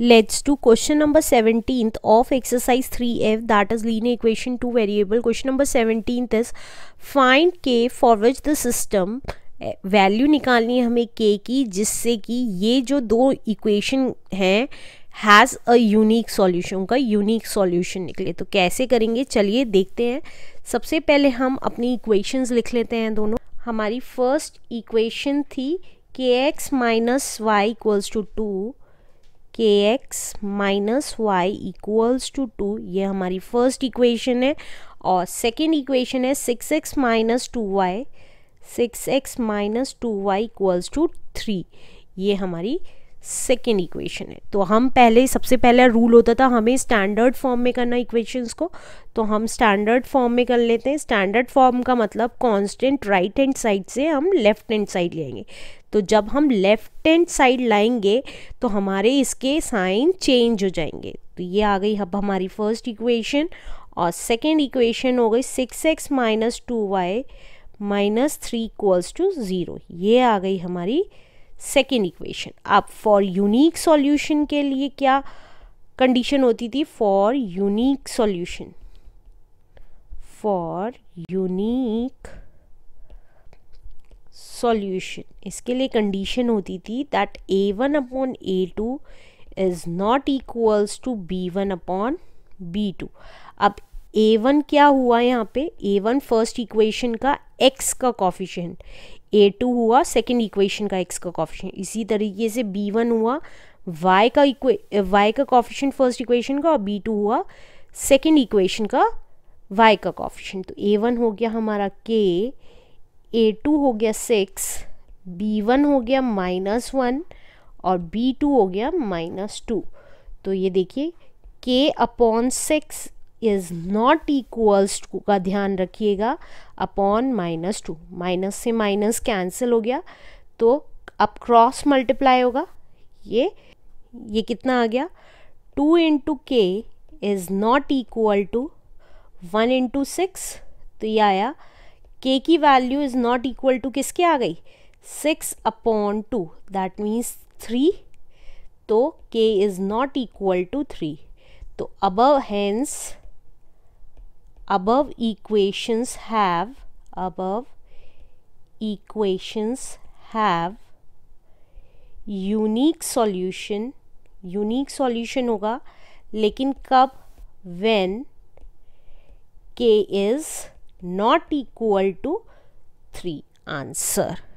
let's to question number seventeen of exercise three F that is lean 2 two variable question number seventeen is find k which the system value निकालनी है हमें के की जिससे कि ये जो दो इक्वेशन हैं हैज़ अ यूनिक सॉल्यूशन का यूनिक सॉल्यूशन निकले तो कैसे करेंगे चलिए देखते हैं सबसे पहले हम अपनी इक्वेशंस लिख लेते हैं दोनों हमारी फर्स्ट इक्वेशन थी k x minus y equals to two k x minus y equals to two ये हमारी फर्स्ट इक्वेशन है और सेकेंड इक्वेशन है six x minus two y six x minus two y equals to three ये हमारी second equation है तो हम पहले सबसे पहला रूल होता था हमें स्टैंडर्ड फॉर्म में करना इक्वेशंस को तो हम स्टैंडर्ड फॉर्म में कर लेते हैं स्टैंडर्ड फॉर्म का मतलब कांस्टेंट राइट हैंड साइड से हम लेफ्ट हैंड साइड लेंगे तो जब हम लेफ्ट हैंड साइड लाएंगे तो हमारे इसके साइन चेंज हो जाएंगे तो ये आ गई अब हमारी फर्स्ट इक्वेशन और सेकेंड इक्वेशन हो गई six x minus two y minus three equals to zero ये आ गई हमारी सेकेंड इक्वेशन अब फॉर यूनिक सॉल्यूशन के लिए क्या कंडीशन होती थी for unique solution for unique solution इसके लिए कंडीशन होती थी that a one upon a two is not equals to b one upon b two अब ए वन क्या हुआ यहाँ पे ए वन फर्स्ट इक्वेशन का एक्स का कॉफिशेंट ए टू हुआ सेकेंड इक्वेशन का एक्स का कॉफिशन इसी तरीके से बी वन हुआ वाई का इक्वे वाई का कॉफिशन फर्स्ट इक्वेशन का और बी टू हुआ सेकेंड इक्वेशन का वाई का कॉफिशन तो ए वन हो गया हमारा के ए टू हो गया सिक्स बी वन हो गया माइनस वन और बी टू हो गया माइनस टू तो ये देखिए k upon six is not equals to का ध्यान रखिएगा अपॉन माइनस टू माइनस से माइनस कैंसिल हो गया तो अब क्रॉस मल्टीप्लाई होगा ये ये कितना आ गया two into k is not equal to one into six तो ये आया के की value is not equal to किसके आ गई six upon two that means three तो k is not equal to three तो अब hence above equations have above equations have unique solution unique solution होगा लेकिन कब when k is not equal to 3 answer